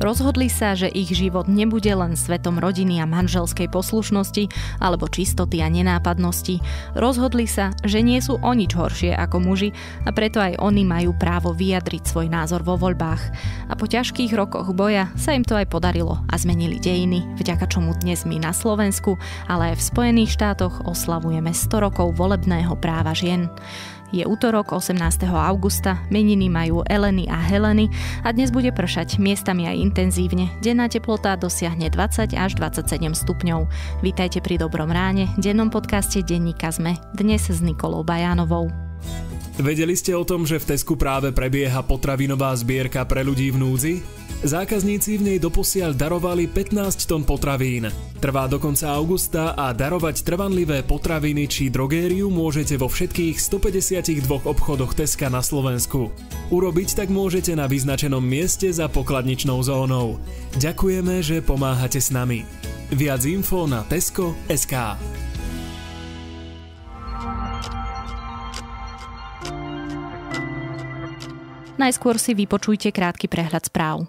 Rozhodli sa, že ich život nebude len svetom rodiny a manželskej poslušnosti alebo čistoty a nenápadnosti. Rozhodli sa, že nie sú o nič horšie ako muži a preto aj oni majú právo vyjadriť svoj názor vo voľbách. A po ťažkých rokoch boja sa im to aj podarilo a zmenili dejiny, vďaka čomu dnes my na Slovensku, ale aj v Spojených štátoch oslavujeme 100 rokov volebného práva žien. Je útorok 18. augusta, meniny majú Eleny a Heleny a dnes bude pršať miestami aj intenzívne. Denná teplota dosiahne 20 až 27 stupňov. Vítajte pri dobrom ráne, dennom podcaste Denníka sme, dnes s Nikolou Bajánovou. Vedeli ste o tom, že v Tesku práve prebieha potravinová zbierka pre ľudí v núdzi? Zákazníci v nej doposiaľ darovali 15 tón potravín. Trvá do konca augusta a darovať trvanlivé potraviny či drogériu môžete vo všetkých 152 obchodoch Teska na Slovensku. Urobiť tak môžete na vyznačenom mieste za pokladničnou zónou. Ďakujeme, že pomáhate s nami. Viac info na tesco.sk Najskôr si vypočujte krátky prehľad správ.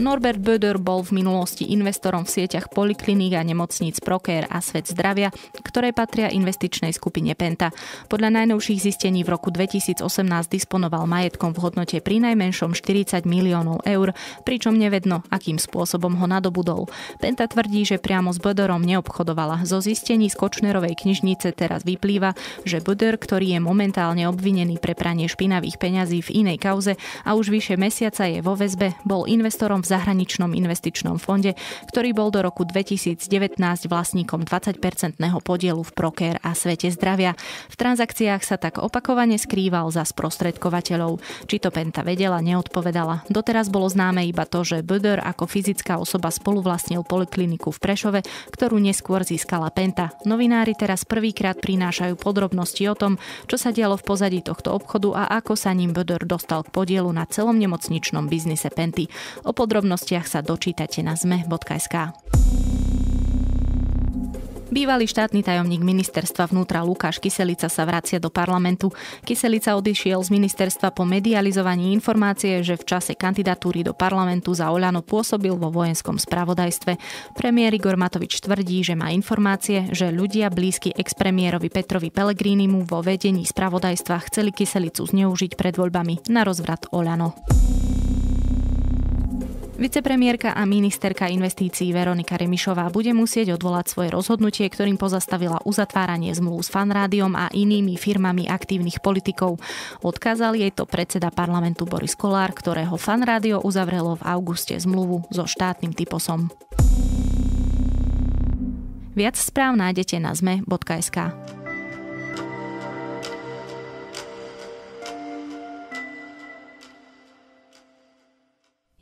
Norbert Böder bol v minulosti investorom v sieťach polikliník a nemocníc Proker a Svet zdravia, ktoré patria investičnej skupine Penta. Podľa najnovších zistení v roku 2018 disponoval majetkom v hodnote pri najmenšom 40 miliónov eur, pričom nevedno, akým spôsobom ho nadobudol. Penta tvrdí, že priamo s Böderom neobchodovala. Zo zistení z Kočnerovej knižnice teraz vyplýva, že Böder, ktorý je momentálne obvinený pre pranie špinavých peňazí v inej kauze a už vyše mesiaca je vo väzbe, bol investorom v zahraničnom investičnom fonde, ktorý bol do roku 2019 vlastníkom 20-percentného podielu v Proker a Svete zdravia. V transakciách sa tak opakovane skrýval za sprostredkovateľov. Či to Penta vedela, neodpovedala. Doteraz bolo známe iba to, že Böder ako fyzická osoba spoluvlastnil polikliniku v Prešove, ktorú neskôr získala Penta. Novinári teraz prvýkrát prinášajú podrobnosti o tom, čo sa dialo v pozadí tohto obchodu a ako sa ním Böder dostal k podielu na celom nemocničnom biznise Penty. O pod podrobnostiach sa dočítate na zme.sk. Bývalý štátny tajomník ministerstva vnútra Lukáš Kyselica sa vracia do parlamentu. Kyselica odišiel z ministerstva po medializovaní informácie, že v čase kandidatúry do parlamentu za Oľano pôsobil vo vojenskom spravodajstve. Premiér Igor Matovič tvrdí, že má informácie, že ľudia blízky expremiérovi Petrovi Pelegrínimu vo vedení spravodajstva chceli Kyselicu zneužiť pred voľbami na rozvrat Oľano. Vicepremiérka a ministerka investícií Veronika Remišová bude musieť odvolať svoje rozhodnutie, ktorým pozastavila uzatváranie zmluv s fanrádiom a inými firmami aktívnych politikov. Odkázal jej to predseda parlamentu Boris Kolár, ktorého fanrádio uzavrelo v auguste zmluvu so štátnym typosom. Viac správ nájdete na zme.sk.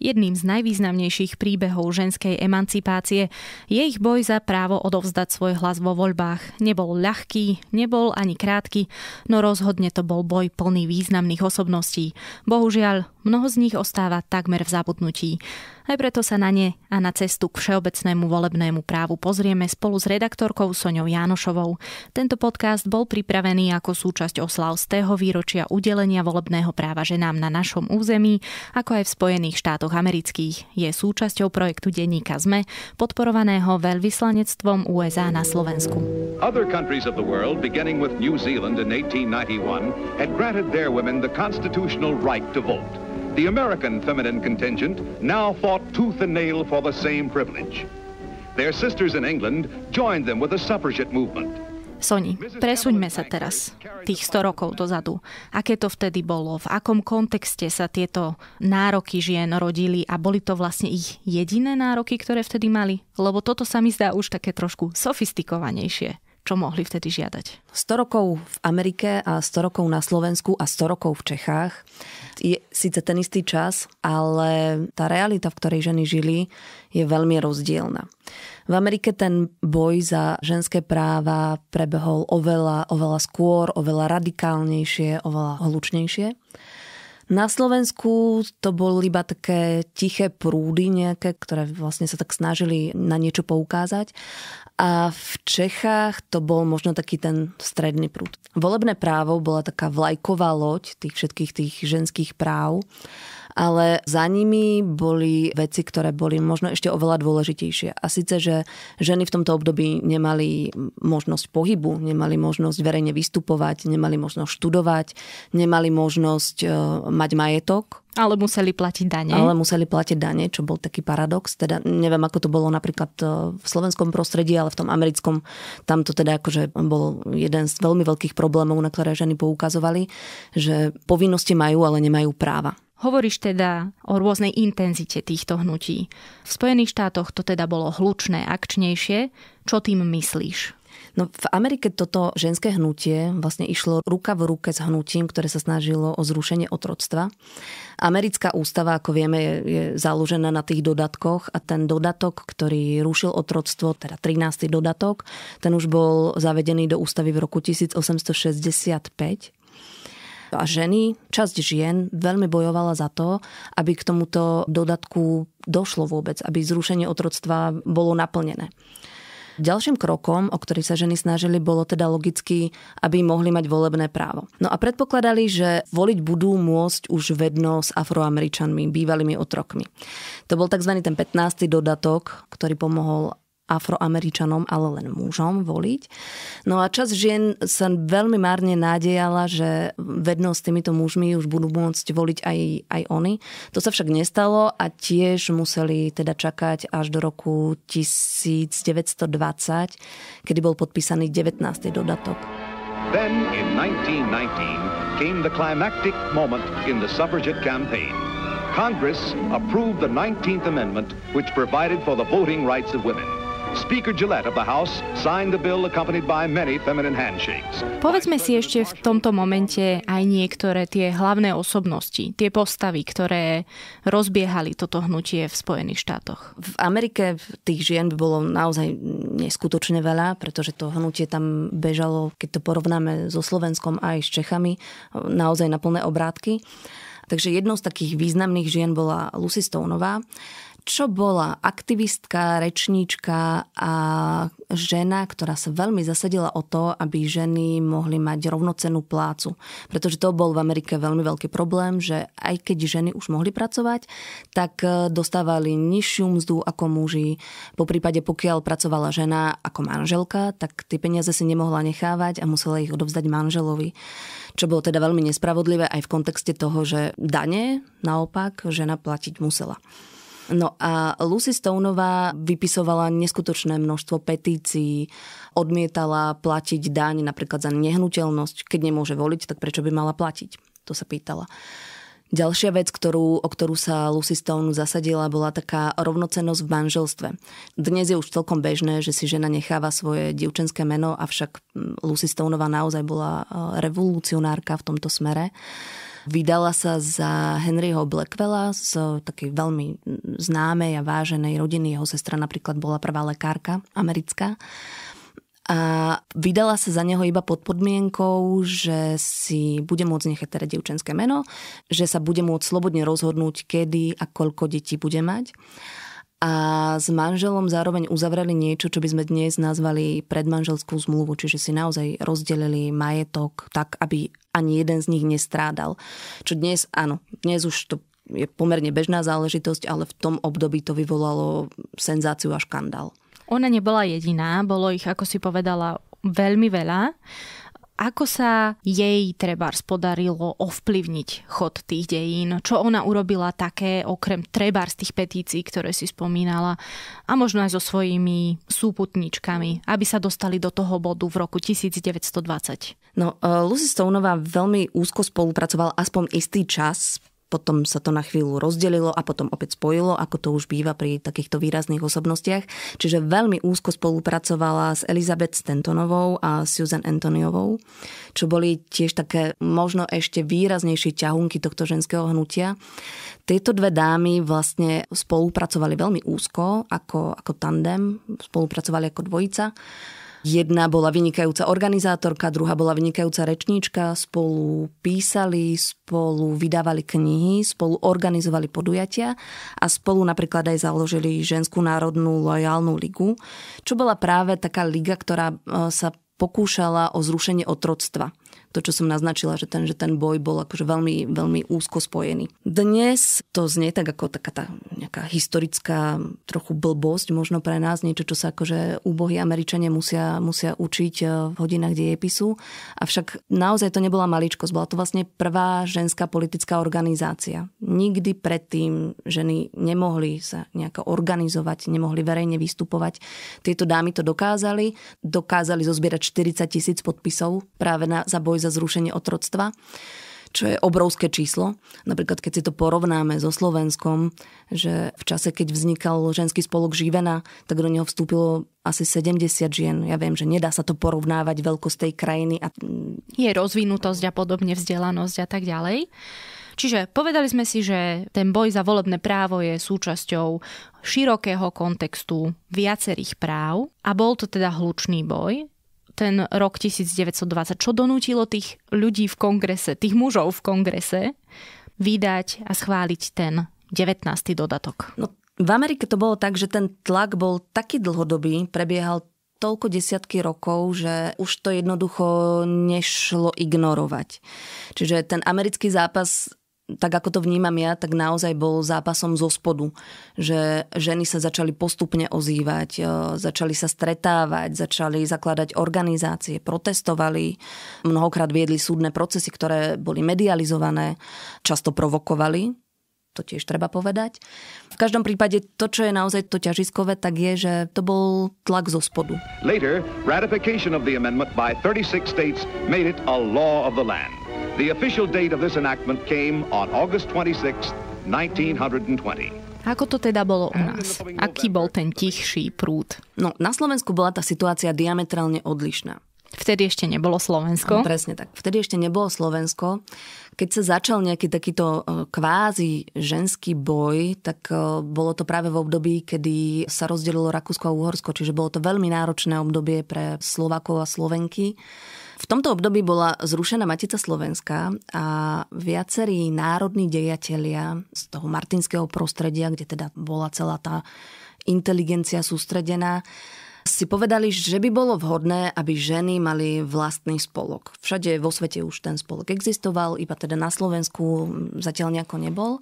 jedným z najvýznamnejších príbehov ženskej emancipácie. ich boj za právo odovzdať svoj hlas vo voľbách nebol ľahký, nebol ani krátky, no rozhodne to bol boj plný významných osobností. Bohužiaľ, mnoho z nich ostáva takmer v zabudnutí. Aj preto sa na ne a na cestu k všeobecnému volebnému právu pozrieme spolu s redaktorkou Soňou Jánošovou. Tento podcast bol pripravený ako súčasť oslav z tého výročia udelenia volebného práva ženám na našom území, ako aj v Spojených štátoch amerických. Je súčasťou projektu denníka ZME, podporovaného veľvyslanectvom USA na Slovensku. Other countries of the world, beginning with New Zealand in 1891, had granted their women the constitutional right to vote. The American feminine contingent now fought tooth and nail for the same privilege. Their sisters in England joined them with a suffragette movement. Soni, presuňme sa teraz, tých 100 rokov dozadu. Aké to vtedy bolo? V akom kontexte sa tieto nároky žien rodili a boli to vlastne ich jediné nároky, ktoré vtedy mali? Lebo toto sa mi zdá už také trošku sofistikovanejšie čo mohli vtedy žiadať. 100 rokov v Amerike a 100 rokov na Slovensku a 100 rokov v Čechách je síce ten istý čas, ale tá realita, v ktorej ženy žili, je veľmi rozdielna. V Amerike ten boj za ženské práva prebehol oveľa, oveľa skôr, oveľa radikálnejšie, oveľa hlučnejšie. Na Slovensku to boli iba také tiché prúdy nejaké, ktoré vlastne sa tak snažili na niečo poukázať. A v Čechách to bol možno taký ten stredný prúd. Volebné právo bola taká vlajková loď tých všetkých tých ženských práv ale za nimi boli veci, ktoré boli možno ešte oveľa dôležitejšie. A síce, že ženy v tomto období nemali možnosť pohybu, nemali možnosť verejne vystupovať, nemali možnosť študovať, nemali možnosť e, mať majetok, ale museli platiť dane. Ale museli platiť dane, čo bol taký paradox. Teda neviem, ako to bolo napríklad e, v slovenskom prostredí, ale v tom americkom tam to teda akože bol jeden z veľmi veľkých problémov, na ktoré ženy poukazovali, že povinnosti majú, ale nemajú práva. Hovoríš teda o rôznej intenzite týchto hnutí. V Spojených štátoch to teda bolo hlučné, akčnejšie. Čo tým myslíš? No, v Amerike toto ženské hnutie vlastne išlo ruka v ruke s hnutím, ktoré sa snažilo o zrušenie otroctva. Americká ústava, ako vieme, je, je založená na tých dodatkoch a ten dodatok, ktorý rušil otroctvo, teda 13. dodatok, ten už bol zavedený do ústavy v roku 1865 No a ženy, časť žien veľmi bojovala za to, aby k tomuto dodatku došlo vôbec, aby zrušenie otroctva bolo naplnené. Ďalším krokom, o ktorý sa ženy snažili, bolo teda logicky, aby mohli mať volebné právo. No a predpokladali, že voliť budú môcť už vedno s afroameričanmi, bývalými otrokmi. To bol tzv. ten 15. dodatok, ktorý pomohol afroameričanom, ale len mužom voliť. No a čas žien sa veľmi márne nádejala, že vedno s týmito mužmi už budú môcť voliť aj, aj oni. To sa však nestalo a tiež museli teda čakať až do roku 1920, kedy bol podpísaný 19. dodatok. Then in 1919 came the climactic moment in the suffragette campaign. Congress approved the 19th Amendment, which provided for the voting rights of women. Speaker Gillette of the House signed the bill accompanied by many feminine handshakes. Povedzme si ešte v tomto momente aj niektoré tie hlavné osobnosti, tie postavy, ktoré rozbiehali toto hnutie v Spojených štátoch. V Amerike tých žien by bolo naozaj neskutočne veľa, pretože to hnutie tam bežalo, keď to porovnáme so Slovenskom aj s Čechami, naozaj na plné obrátky. Takže jednou z takých významných žien bola Lucy Stoneová, čo bola aktivistka, rečníčka a žena, ktorá sa veľmi zasadila o to, aby ženy mohli mať rovnocenú plácu. Pretože to bol v Amerike veľmi veľký problém, že aj keď ženy už mohli pracovať, tak e, dostávali nižšiu mzdu ako muži. Po prípade, pokiaľ pracovala žena ako manželka, tak tie peniaze si nemohla nechávať a musela ich odovzdať manželovi. Čo bolo teda veľmi nespravodlivé aj v kontexte toho, že dane naopak žena platiť musela. No a Lucy Stoneová vypisovala neskutočné množstvo petícií, odmietala platiť daň napríklad za nehnuteľnosť. Keď nemôže voliť, tak prečo by mala platiť? To sa pýtala. Ďalšia vec, ktorú, o ktorú sa Lucy Stone zasadila, bola taká rovnocenosť v manželstve. Dnes je už celkom bežné, že si žena necháva svoje dievčenské meno, avšak hm, Lucy Stoneová naozaj bola eh, revolucionárka v tomto smere. Vydala sa za Henryho Blackwella z takej veľmi známej a váženej rodiny. Jeho sestra napríklad bola prvá lekárka americká. A vydala sa za neho iba pod podmienkou, že si bude môcť nechať teda dievčenské meno, že sa bude môcť slobodne rozhodnúť, kedy a koľko detí bude mať a s manželom zároveň uzavreli niečo, čo by sme dnes nazvali predmanželskú zmluvu, čiže si naozaj rozdelili majetok tak, aby ani jeden z nich nestrádal. Čo dnes, áno, dnes už to je pomerne bežná záležitosť, ale v tom období to vyvolalo senzáciu a škandál. Ona nebola jediná, bolo ich, ako si povedala, veľmi veľa. Ako sa jej treba podarilo ovplyvniť chod tých dejín? Čo ona urobila také, okrem treba z tých petícií, ktoré si spomínala, a možno aj so svojimi súputničkami, aby sa dostali do toho bodu v roku 1920? No, eh, Lucy Stoneová veľmi úzko spolupracovala aspoň istý čas potom sa to na chvíľu rozdelilo a potom opäť spojilo, ako to už býva pri takýchto výrazných osobnostiach. Čiže veľmi úzko spolupracovala s Elizabeth Stantonovou a Susan Antoniovou, čo boli tiež také možno ešte výraznejšie ťahunky tohto ženského hnutia. Tieto dve dámy vlastne spolupracovali veľmi úzko ako, ako tandem, spolupracovali ako dvojica. Jedna bola vynikajúca organizátorka, druhá bola vynikajúca rečníčka, spolu písali, spolu vydávali knihy, spolu organizovali podujatia a spolu napríklad aj založili Ženskú národnú lojálnu ligu, čo bola práve taká liga, ktorá e, sa pokúšala o zrušenie otroctva to, čo som naznačila, že ten, že ten boj bol akože veľmi, veľmi úzko spojený. Dnes to znie tak ako taká tá nejaká historická trochu blbosť možno pre nás, niečo, čo sa akože úbohí Američania musia, musia učiť eh, v hodinách dejepisu. Avšak naozaj to nebola maličkosť, bola to vlastne prvá ženská politická organizácia. Nikdy predtým ženy nemohli sa nejako organizovať, nemohli verejne vystupovať. Tieto dámy to dokázali, dokázali zozbierať 40 tisíc podpisov práve na, za boj boj za zrušenie otroctva čo je obrovské číslo. Napríklad, keď si to porovnáme so Slovenskom, že v čase, keď vznikal ženský spolok Živena, tak do neho vstúpilo asi 70 žien. Ja viem, že nedá sa to porovnávať veľkosť tej krajiny. A... Je rozvinutosť a podobne vzdelanosť a tak ďalej. Čiže povedali sme si, že ten boj za volebné právo je súčasťou širokého kontextu viacerých práv a bol to teda hlučný boj ten rok 1920, čo donútilo tých ľudí v kongrese, tých mužov v kongrese, vydať a schváliť ten 19. dodatok? No, v Amerike to bolo tak, že ten tlak bol taký dlhodobý, prebiehal toľko desiatky rokov, že už to jednoducho nešlo ignorovať. Čiže ten americký zápas tak ako to vnímam ja, tak naozaj bol zápasom zo spodu, že ženy sa začali postupne ozývať, e, začali sa stretávať, začali zakladať organizácie, protestovali, mnohokrát viedli súdne procesy, ktoré boli medializované, často provokovali, to tiež treba povedať. V každom prípade to, čo je naozaj to ťažiskové, tak je, že to bol tlak zo spodu. Later, ratification of the amendment by 36 states made it a law of the land. The official date of this enactment came on August 26, 1920. Ako to teda bolo u nás? Aký bol ten tichší prúd? No, na Slovensku bola tá situácia diametrálne odlišná. Vtedy ešte nebolo Slovensko. No, presne tak. Vtedy ešte nebolo Slovensko. Keď sa začal nejaký takýto e, kvázi ženský boj, tak e, bolo to práve v období, kedy sa rozdelilo Rakúsko a Uhorsko, čiže bolo to veľmi náročné obdobie pre Slovakov a Slovenky. V tomto období bola zrušená Matica Slovenska a viacerí národní dejatelia z toho martinského prostredia, kde teda bola celá tá inteligencia sústredená, si povedali, že by bolo vhodné, aby ženy mali vlastný spolok. Všade vo svete už ten spolok existoval, iba teda na Slovensku zatiaľ nejako nebol.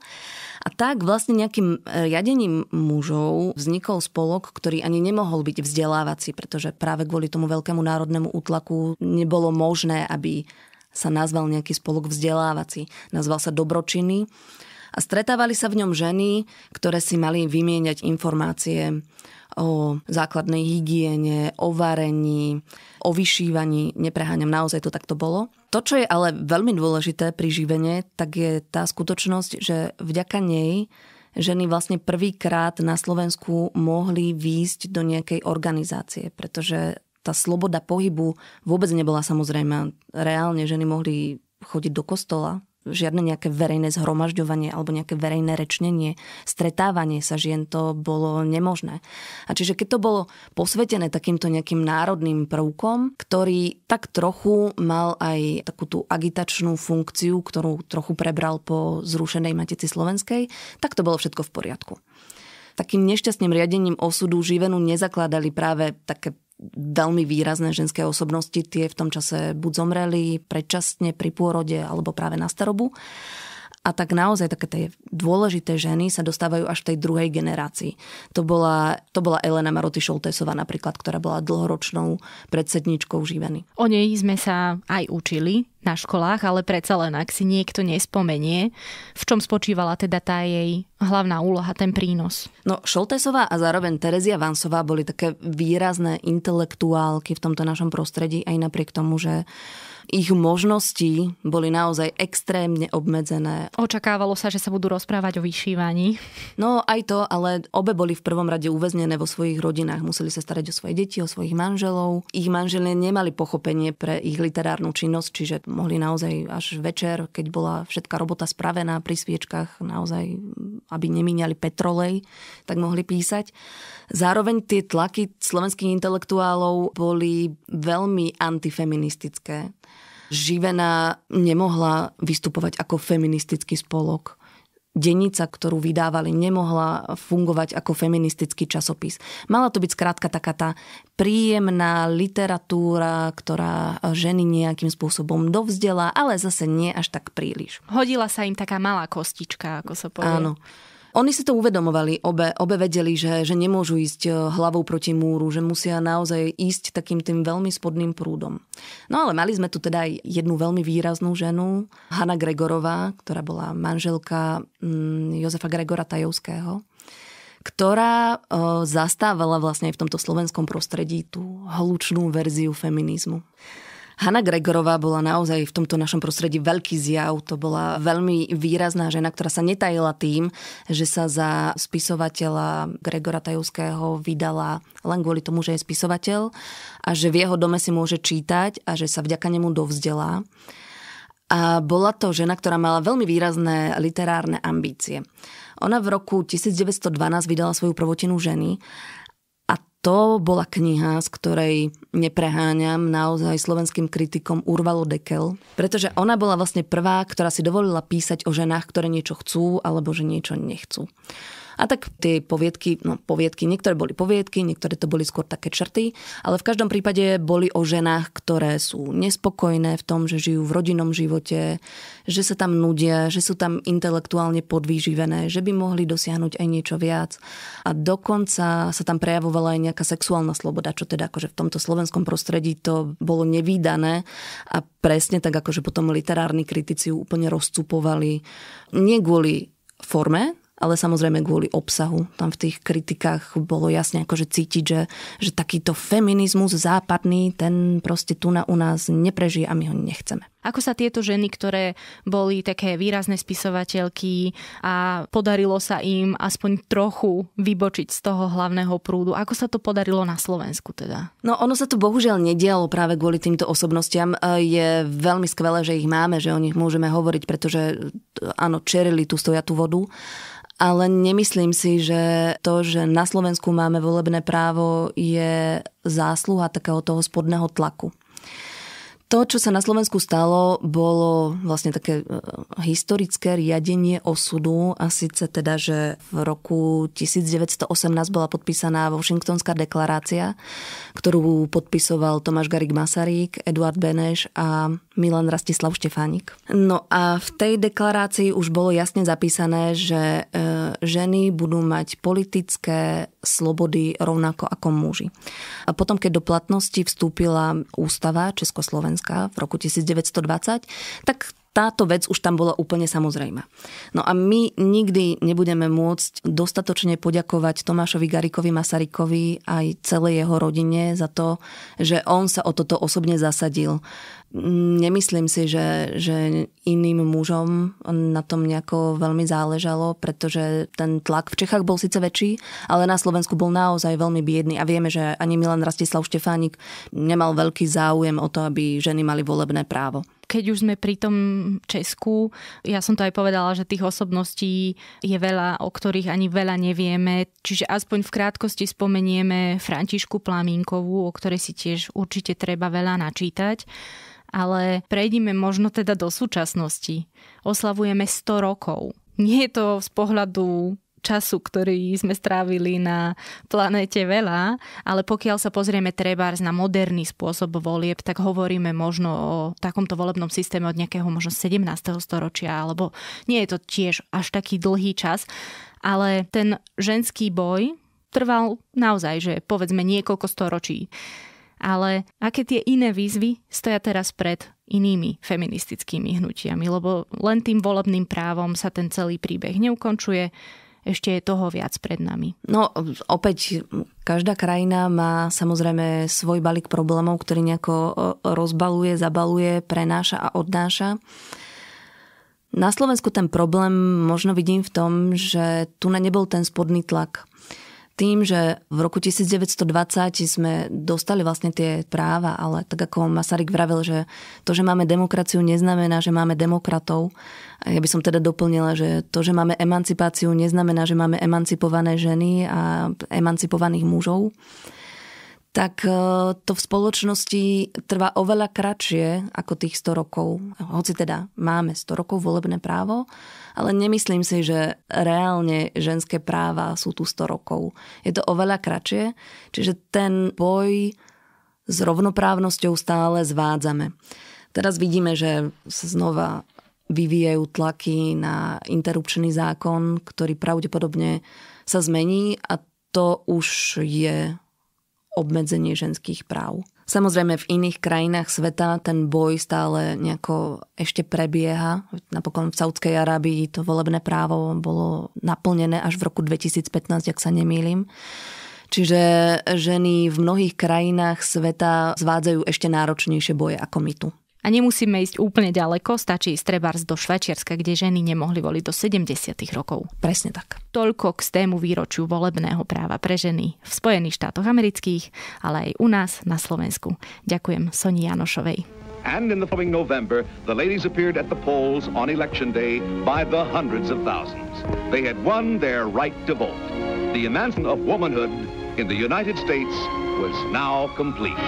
A tak vlastne nejakým e, riadením mužov vznikol spolok, ktorý ani nemohol byť vzdelávací, pretože práve kvôli tomu veľkému národnému útlaku nebolo možné, aby sa nazval nejaký spolok vzdelávací. Nazval sa Dobročiny a stretávali sa v ňom ženy, ktoré si mali vymieňať informácie o základnej hygiene, o varení, o vyšívaní, nepreháňam, naozaj to takto bolo. To, čo je ale veľmi dôležité pri živene, tak je tá skutočnosť, že vďaka nej ženy vlastne prvýkrát na Slovensku mohli výjsť do nejakej organizácie, pretože tá sloboda pohybu vôbec nebola samozrejme. Reálne ženy mohli chodiť do kostola, žiadne nejaké verejné zhromažďovanie alebo nejaké verejné rečnenie, stretávanie sa žien, to bolo nemožné. A čiže keď to bolo posvetené takýmto nejakým národným prvkom, ktorý tak trochu mal aj takú tú agitačnú funkciu, ktorú trochu prebral po zrušenej Matici Slovenskej, tak to bolo všetko v poriadku takým nešťastným riadením osudu živenu nezakladali práve také veľmi výrazné ženské osobnosti, tie v tom čase buď zomreli predčasne pri pôrode alebo práve na starobu a tak naozaj také tie dôležité ženy sa dostávajú až v tej druhej generácii. To bola, to bola Elena Maroty Šoltesová napríklad, ktorá bola dlhoročnou predsedničkou Živeny. O nej sme sa aj učili na školách, ale predsa len, ak si niekto nespomenie, v čom spočívala teda tá jej hlavná úloha, ten prínos? No, Šoltesová a zároveň Terezia Vansová boli také výrazné intelektuálky v tomto našom prostredí, aj napriek tomu, že ich možnosti boli naozaj extrémne obmedzené. Očakávalo sa, že sa budú rozprávať o vyšívaní. No aj to, ale obe boli v prvom rade uväznené vo svojich rodinách. Museli sa starať o svoje deti, o svojich manželov. Ich manželie nemali pochopenie pre ich literárnu činnosť, čiže mohli naozaj až večer, keď bola všetká robota spravená pri sviečkach, naozaj, aby nemíňali petrolej, tak mohli písať. Zároveň tie tlaky slovenských intelektuálov boli veľmi antifeministické živená nemohla vystupovať ako feministický spolok. Denica, ktorú vydávali, nemohla fungovať ako feministický časopis. Mala to byť skrátka taká tá príjemná literatúra, ktorá ženy nejakým spôsobom dovzdela, ale zase nie až tak príliš. Hodila sa im taká malá kostička, ako sa povie. Áno. Oni si to uvedomovali, obe, obe vedeli, že, že nemôžu ísť e, hlavou proti múru, že musia naozaj ísť takým tým veľmi spodným prúdom. No ale mali sme tu teda aj jednu veľmi výraznú ženu, Hanna Gregorová, ktorá bola manželka mm, Jozefa Gregora Tajovského, ktorá e, zastávala vlastne aj v tomto slovenskom prostredí tú hlučnú verziu feminizmu. Hanna Gregorová bola naozaj v tomto našom prostredí veľký zjav. To bola veľmi výrazná žena, ktorá sa netajila tým, že sa za spisovateľa Gregora Tajovského vydala len kvôli tomu, že je spisovateľ a že v jeho dome si môže čítať a že sa vďaka nemu dovzdelá. A bola to žena, ktorá mala veľmi výrazné literárne ambície. Ona v roku 1912 vydala svoju prvotinu ženy to bola kniha, z ktorej nepreháňam, naozaj slovenským kritikom urvalo dekel, pretože ona bola vlastne prvá, ktorá si dovolila písať o ženách, ktoré niečo chcú alebo že niečo nechcú. A tak tie poviedky, no poviedky, niektoré boli poviedky, niektoré to boli skôr také črty, ale v každom prípade boli o ženách, ktoré sú nespokojné v tom, že žijú v rodinnom živote, že sa tam nudia, že sú tam intelektuálne podvýživené, že by mohli dosiahnuť aj niečo viac. A dokonca sa tam prejavovala aj nejaká sexuálna sloboda, čo teda akože v tomto slovenskom prostredí to bolo nevýdané a presne tak akože potom literárni kritici ju úplne rozcupovali. Nie kvôli forme, ale samozrejme kvôli obsahu. Tam v tých kritikách bolo jasne akože cítiť, že, že takýto feminizmus západný, ten proste tu na u nás neprežije a my ho nechceme. Ako sa tieto ženy, ktoré boli také výrazné spisovateľky a podarilo sa im aspoň trochu vybočiť z toho hlavného prúdu, ako sa to podarilo na Slovensku teda? No ono sa to bohužiaľ nedialo práve kvôli týmto osobnostiam. E, je veľmi skvelé, že ich máme, že o nich môžeme hovoriť, pretože e, áno, čerili tú stojatú vodu. Ale nemyslím si, že to, že na Slovensku máme volebné právo, je zásluha takého toho spodného tlaku to, čo sa na Slovensku stalo, bolo vlastne také e, historické riadenie osudu a síce teda, že v roku 1918 bola podpísaná Washingtonská deklarácia, ktorú podpisoval Tomáš Garik Masaryk, Eduard Beneš a Milan Rastislav Štefánik. No a v tej deklarácii už bolo jasne zapísané, že e, ženy budú mať politické slobody rovnako ako muži. A potom, keď do platnosti vstúpila ústava Československa, Slovenska v roku 1920, tak táto vec už tam bola úplne samozrejma. No a my nikdy nebudeme môcť dostatočne poďakovať Tomášovi Garikovi Masarikovi aj celej jeho rodine za to, že on sa o toto osobne zasadil. Nemyslím si, že, že iným mužom na tom nejako veľmi záležalo, pretože ten tlak v Čechách bol síce väčší, ale na Slovensku bol naozaj veľmi biedný a vieme, že ani Milan Rastislav Štefánik nemal veľký záujem o to, aby ženy mali volebné právo keď už sme pri tom Česku, ja som to aj povedala, že tých osobností je veľa, o ktorých ani veľa nevieme. Čiže aspoň v krátkosti spomenieme Františku Plamínkovú, o ktorej si tiež určite treba veľa načítať. Ale prejdime možno teda do súčasnosti. Oslavujeme 100 rokov. Nie je to z pohľadu času, ktorý sme strávili na planéte veľa, ale pokiaľ sa pozrieme trebárs na moderný spôsob volieb, tak hovoríme možno o takomto volebnom systéme od nejakého možno 17. storočia, alebo nie je to tiež až taký dlhý čas, ale ten ženský boj trval naozaj, že povedzme niekoľko storočí. Ale aké tie iné výzvy stoja teraz pred inými feministickými hnutiami, lebo len tým volebným právom sa ten celý príbeh neukončuje, ešte je toho viac pred nami. No opäť, každá krajina má samozrejme svoj balík problémov, ktorý nejako e, rozbaluje, zabaluje, prenáša a odnáša. Na Slovensku ten problém možno vidím v tom, že tu nebol ten spodný tlak tým, že v roku 1920 sme dostali vlastne tie práva, ale tak ako Masaryk vravil, že to, že máme demokraciu, neznamená, že máme demokratov. Ja by som teda doplnila, že to, že máme emancipáciu, neznamená, že máme emancipované ženy a emancipovaných mužov tak e, to v spoločnosti trvá oveľa kratšie ako tých 100 rokov. Hoci teda máme 100 rokov volebné právo, ale nemyslím si, že reálne ženské práva sú tu 100 rokov. Je to oveľa kratšie, čiže ten boj s rovnoprávnosťou stále zvádzame. Teraz vidíme, že sa znova vyvíjajú tlaky na interrupčný zákon, ktorý pravdepodobne sa zmení a to už je obmedzenie ženských práv. Samozrejme v iných krajinách sveta ten boj stále nejako ešte prebieha. Napokon v Saudskej Arábii to volebné právo bolo naplnené až v roku 2015, ak sa nemýlim. Čiže ženy v mnohých krajinách sveta zvádzajú ešte náročnejšie boje ako my tu. A nemusíme ísť úplne ďaleko, stačí ísť trebárs do Švajčiarska, kde ženy nemohli voliť do 70. rokov. Presne tak. Toľko k stému výročiu volebného práva pre ženy v Spojených štátoch amerických, ale aj u nás na Slovensku. Ďakujem Soni Janošovej. And in the following November, the ladies appeared at the polls on election day by the hundreds of thousands. They had won their right to vote. The emancipation of womanhood in the United States was now complete.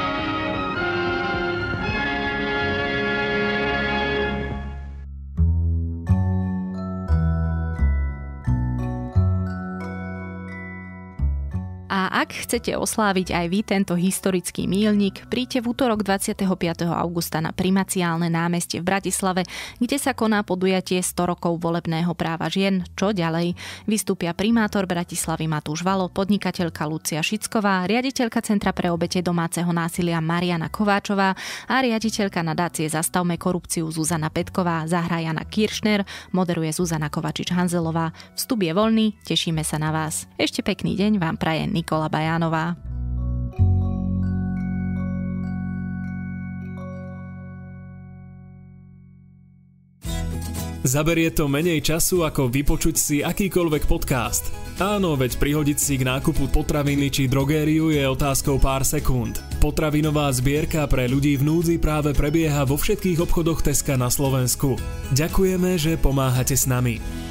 Ak chcete osláviť aj vy tento historický mílnik, príďte v útorok 25. augusta na primaciálne námestie v Bratislave, kde sa koná podujatie 100 rokov volebného práva žien. Čo ďalej? Vystúpia primátor Bratislavy Matúš Valo, podnikateľka Lucia Šicková, riaditeľka Centra pre obete domáceho násilia Mariana Kováčová a riaditeľka nadácie Zastavme korupciu Zuzana Petková, zahrá Jana Kiršner, moderuje Zuzana Kovačič-Hanzelová. Vstup je voľný, tešíme sa na vás. Ešte pekný deň vám praje Nikola Bar- Bajánová. Zaberie to menej času, ako vypočuť si akýkoľvek podcast. Áno, veď prihodiť si k nákupu potraviny či drogériu je otázkou pár sekúnd. Potravinová zbierka pre ľudí v núdzi práve prebieha vo všetkých obchodoch Teska na Slovensku. Ďakujeme, že pomáhate s nami.